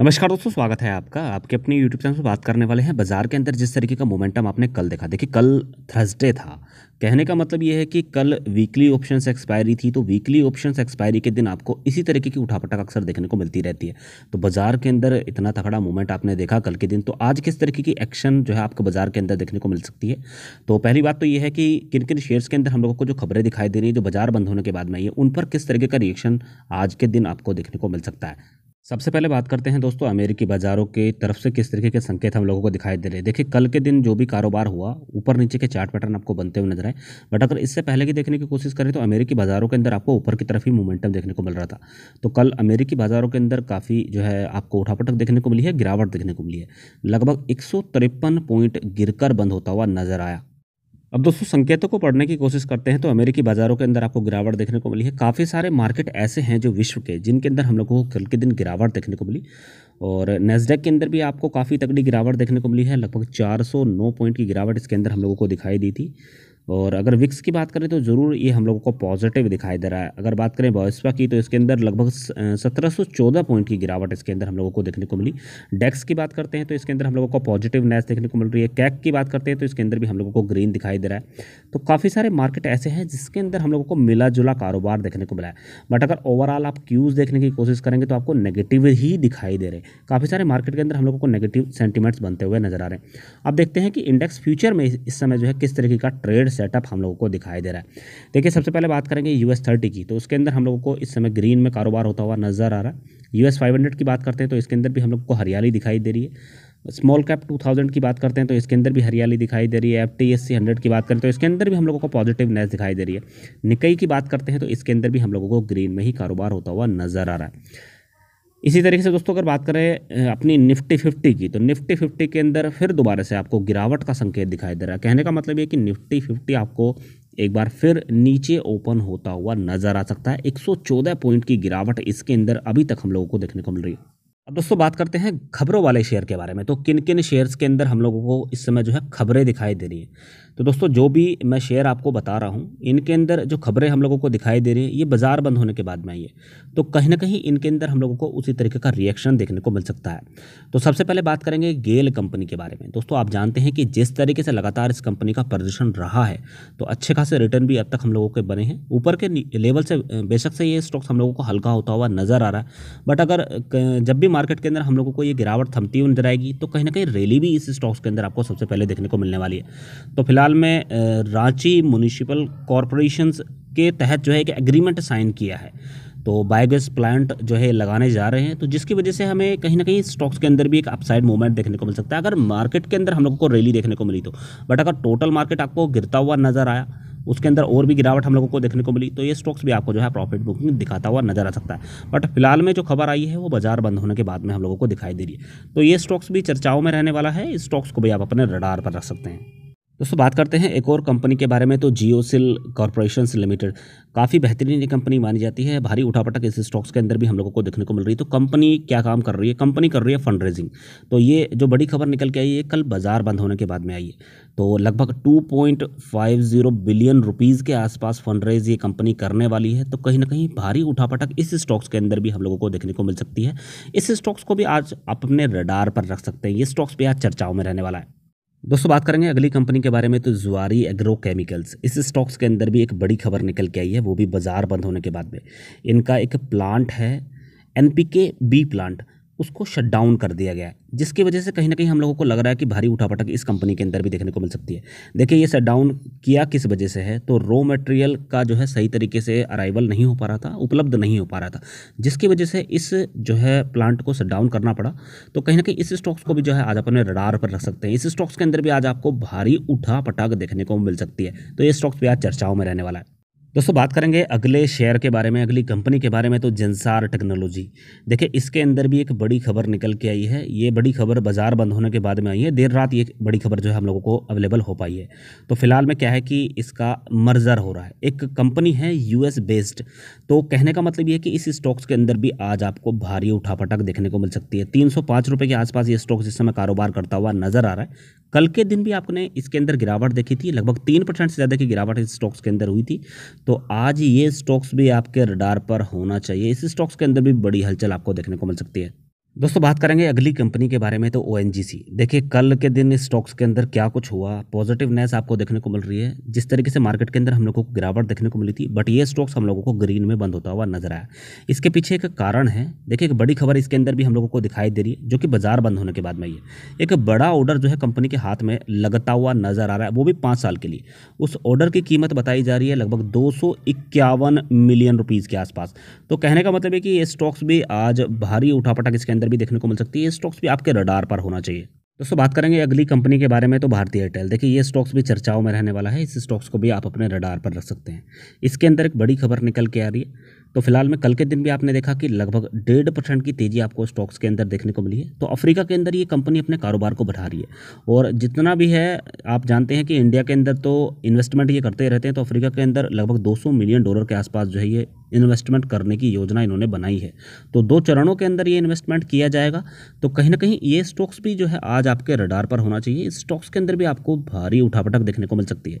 नमस्कार दोस्तों स्वागत है आपका आपके अपने यूट्यूब चैनल पर बात करने वाले हैं बाजार के अंदर जिस तरीके का मोमेंटम आपने कल देखा देखिए कल थर्सडे था कहने का मतलब ये है कि कल वीकली ऑप्शंस एक्सपायरी थी तो वीकली ऑप्शंस एक्सपायरी के दिन आपको इसी तरीके की उठापटक अक्सर देखने को मिलती रहती है तो बाजार के अंदर इतना तगड़ा मूवमेंट आपने देखा कल के दिन तो आज किस तरीके की एक्शन जो है आपको बाजार के अंदर देखने को मिल सकती है तो पहली बात तो ये है कि किन किन शेयर्स के अंदर हम लोगों को जो खबरें दिखाई दे रही है जो बाजार बंद होने के बाद में है उन पर किस तरीके का रिएक्शन आज के दिन आपको देखने को मिल सकता है सबसे पहले बात करते हैं दोस्तों अमेरिकी बाजारों की तरफ से किस तरीके के संकेत हम लोगों को दिखाई दे रहे हैं देखिए कल के दिन जो भी कारोबार हुआ ऊपर नीचे के चार्ट पैटर्न आपको बनते हुए नजर आए बट अगर इससे पहले की देखने की कोशिश करें तो अमेरिकी बाजारों के अंदर आपको ऊपर की तरफ ही मोमेंटम देखने को मिल रहा था तो कल अमेरिकी बाजारों के अंदर काफ़ी जो है आपको उठापटक देखने को मिली है गिरावट देखने को मिली है लगभग एक पॉइंट गिरकर बंद होता हुआ नजर आया अब दोस्तों संकेतों को पढ़ने की कोशिश करते हैं तो अमेरिकी बाजारों के अंदर आपको गिरावट देखने को मिली है काफ़ी सारे मार्केट ऐसे हैं जो विश्व के जिनके अंदर हम लोगों को कल के दिन गिरावट देखने को मिली और नेस्डेक के अंदर भी आपको काफ़ी तगड़ी गिरावट देखने को मिली है लगभग 409 पॉइंट की गिरावट इसके अंदर हम लोगों को दिखाई दी थी और अगर विक्स की बात करें तो ज़रूर ये हम लोगों को पॉजिटिव दिखाई दे रहा है अगर बात करें बॉयसपा की तो इसके अंदर लगभग सत्रह पॉइंट की गिरावट इसके अंदर हम लोगों को देखने को मिली डेक्स e की बात करते हैं तो इसके अंदर हम लोगों को पॉजिटिव नेस देखने को मिल रही है कैक की बात करते हैं तो इसके अंदर भी हम लोगों को ग्रीन दिखाई दे रहा है तो काफ़ी सारे मार्केट ऐसे हैं जिसके अंदर हम लोगों को मिला जुला कारोबार देखने को मिला है बट अगर ओवरऑल आप क्यूज़ देखने की कोशिश करेंगे तो आपको नेगेटिव ही दिखाई दे रहे हैं काफ़ी सारे मार्केट के अंदर हम लोगों को नेगेटिव सेंटीमेंट्स बनते हुए नजर आ रहे हैं अब देखते हैं कि इंडेक्स फ्यूचर में इस समय जो है किस तरीके का ट्रेड सेटअप हम लोगों को दिखाई दे रहा है देखिए सबसे पहले बात करेंगे यू एस थर्टी की तो उसके अंदर हम लोगों को इस समय ग्रीन में कारोबार होता हुआ नज़र आ रहा है यू एस फाइव हंड्रेड की बात करते हैं तो इसके अंदर भी हम लोग को हरियाली दिखाई दे रही है स्मॉल कैप 2000 की बात करते हैं तो इसके अंदर भी हरियाली दिखाई दे रही है F T S C hundred की बात करें तो इसके अंदर भी हम लोगों को पॉजिटिवनेस दिखाई दे रही है निकई की बात करते हैं तो इसके अंदर भी हम लोगों को ग्रीन में ही कारोबार होता हुआ नज़र आ रहा है इसी तरीके से दोस्तों अगर बात करें अपनी निफ्टी फिफ्टी की तो निफ्टी फिफ्टी के अंदर फिर दोबारा से आपको गिरावट का संकेत दिखाई दे रहा है कहने का मतलब ये कि निफ्टी फिफ्टी आपको एक बार फिर नीचे ओपन होता हुआ नजर आ सकता है 114 पॉइंट की गिरावट इसके अंदर अभी तक हम लोगों को देखने को मिल रही है अब दोस्तों बात करते हैं खबरों वाले शेयर के बारे में तो किन किन शेयर्स के अंदर हम लोगों को इस समय जो है खबरें दिखाई दे रही हैं तो दोस्तों जो भी मैं शेयर आपको बता रहा हूँ इनके अंदर जो खबरें हम लोगों को दिखाई दे रही हैं ये बाजार बंद होने के बाद में आई है तो कहीं ना कहीं इनके अंदर हम लोगों को उसी तरीके का रिएक्शन देखने को मिल सकता है तो सबसे पहले बात करेंगे गेल कंपनी के बारे में दोस्तों आप जानते हैं कि जिस तरीके से लगातार इस कंपनी का प्रदर्शन रहा है तो अच्छे खासे रिटर्न भी अब तक हम लोगों के बने हैं ऊपर के लेवल से बेशक से ये स्टॉक्स हम लोगों को हल्का होता हुआ नज़र आ रहा है बट अगर जब भी मार्केट के अंदर हम लोगों को ये गिरावट थमती हुई नजर आएगी तो कहीं ना कहीं रैली भी इस स्टॉक्स के अंदर आपको सबसे पहले देखने को मिलने वाली है तो फिलहाल मैं रांची म्यूनिसिपल कॉरपोरेशन के तहत जो है एक एग्रीमेंट साइन किया है तो बायोगैस प्लांट जो है लगाने जा रहे हैं तो जिसकी वजह से हमें कहीं ना कहीं स्टॉक्स के अंदर भी एक अपसाइड मूवमेंट देखने को मिल सकता है अगर मार्केट के अंदर हम लोगों को रैली देखने को मिली तो बट अगर टोटल मार्केट आपको गिरता हुआ नजर आया उसके अंदर और भी गिरावट हम लोगों को देखने को मिली तो ये स्टॉक्स भी आपको जो है प्रॉफिट बुकिंग दिखाता हुआ नजर आ सकता है बट फिलहाल में जो खबर आई है वो बाजार बंद होने के बाद में हम लोगों को दिखाई दे रही है तो ये स्टॉक्स भी चर्चाओं में रहने वाला है इस स्टॉक्स को भी आप अपने रडार पर रख सकते हैं दोस्तों बात करते हैं एक और कंपनी के बारे में तो जियो सिल कॉरपोरेशन लिमिटेड काफ़ी बेहतरीन ये कंपनी मानी जाती है भारी उठापटक इस स्टॉक्स के अंदर भी हम लोगों को देखने को मिल रही है तो कंपनी क्या काम कर रही है कंपनी कर रही है फंड रेजिंग तो ये जो बड़ी खबर निकल के आई है कल बाजार बंद होने के बाद में आई है तो लगभग टू बिलियन रुपीज़ के आसपास फंड रेज ये कंपनी करने वाली है तो कहीं ना कहीं भारी उठापटक इस स्टॉक्स के अंदर भी हम लोगों को देखने को मिल सकती है इस स्टॉक्स को भी आज आप अपने रडार पर रख सकते हैं ये स्टॉक्स भी आज चर्चाओं में रहने वाला है दोस्तों बात करेंगे अगली कंपनी के बारे में तो जुआरी एग्रो केमिकल्स इस स्टॉक्स के अंदर भी एक बड़ी खबर निकल के आई है वो भी बाज़ार बंद होने के बाद में इनका एक प्लांट है एनपीके बी प्लांट उसको शट डाउन कर दिया गया है जिसकी वजह से कहीं ना कहीं हम लोगों को लग रहा है कि भारी उठापटक इस कंपनी के अंदर भी देखने को मिल सकती है देखिए ये शट डाउन किया किस वजह से है तो रॉ मटेरियल का जो है सही तरीके से अराइवल नहीं हो पा रहा था उपलब्ध नहीं हो पा रहा था जिसकी वजह से इस जो है प्लांट को शट डाउन करना पड़ा तो कहीं ना कहीं इस स्टॉक्स को भी जो है आज अपने रडार पर रख सकते हैं इस स्टॉक्स के अंदर भी आज आपको भारी उठा पटाख देखने को मिल सकती है तो ये स्टॉक्स भी आज चर्चाओं में रहने वाला है दोस्तों बात करेंगे अगले शेयर के बारे में अगली कंपनी के बारे में तो जेंसार टेक्नोलॉजी देखिए इसके अंदर भी एक बड़ी खबर निकल के आई है ये बड़ी खबर बाजार बंद होने के बाद में आई है देर रात ये बड़ी खबर जो है हम लोगों को अवेलेबल हो पाई है तो फिलहाल में क्या है कि इसका मर्जर हो रहा है एक कंपनी है यूएस बेस्ड तो कहने का मतलब ये है कि इस स्टॉक्स के अंदर भी आज आपको भारी उठापटक देखने को मिल सकती है तीन रुपये के आसपास ये स्टॉक जिस समय कारोबार करता हुआ नजर आ रहा है कल के दिन भी आपने इसके अंदर गिरावट देखी थी लगभग तीन परसेंट से ज़्यादा की गिरावट इस स्टॉक्स के अंदर हुई थी तो आज ये स्टॉक्स भी आपके रडार पर होना चाहिए इस स्टॉक्स के अंदर भी बड़ी हलचल आपको देखने को मिल सकती है दोस्तों बात करेंगे अगली कंपनी के बारे में तो ओ देखिए कल के दिन स्टॉक्स के अंदर क्या कुछ हुआ पॉजिटिवनेस आपको देखने को मिल रही है जिस तरीके से मार्केट के अंदर हम लोगों को गिरावट देखने को मिली थी बट ये स्टॉक्स हम लोगों को ग्रीन में बंद होता हुआ नजर आया इसके पीछे एक कारण है देखिए एक बड़ी खबर इसके अंदर भी हम लोगों को दिखाई दे रही है जो कि बाजार बंद होने के बाद में ये एक बड़ा ऑर्डर जो है कंपनी के हाथ में लगता हुआ नजर आ रहा है वो भी पाँच साल के लिए उस ऑर्डर की कीमत बताई जा रही है लगभग दो मिलियन रुपीज़ के आसपास तो कहने का मतलब है कि ये स्टॉक्स भी आज भारी उठापटक इसके अंदर पर भी देखने को मिल सकती है ये स्टॉक्स भी आपके रडार पर होना चाहिए दोस्तों बात करेंगे अगली कंपनी के बारे में तो भारतीय एयरटेल देखिए ये स्टॉक्स भी चर्चाओं में रहने वाला है इस स्टॉक्स को भी आप अपने रडार पर रख सकते हैं इसके अंदर एक बड़ी खबर निकल के आ रही है तो फिलहाल में कल के दिन भी आपने देखा कि लगभग डेढ़ परसेंट की तेज़ी आपको स्टॉक्स के अंदर देखने को मिली है तो अफ्रीका के अंदर ये कंपनी अपने कारोबार को बढ़ा रही है और जितना भी है आप जानते हैं कि इंडिया के अंदर तो इन्वेस्टमेंट ये करते रहते हैं तो अफ्रीका के अंदर लगभग 200 मिलियन डॉलर के आसपास जो है ये इन्वेस्टमेंट करने की योजना इन्होंने बनाई है तो दो चरणों के अंदर ये इन्वेस्टमेंट किया जाएगा तो कहीं ना कहीं ये स्टॉक्स भी जो है आज आपके रडार पर होना चाहिए इस स्टॉक्स के अंदर भी आपको भारी उठापटक देखने को मिल सकती है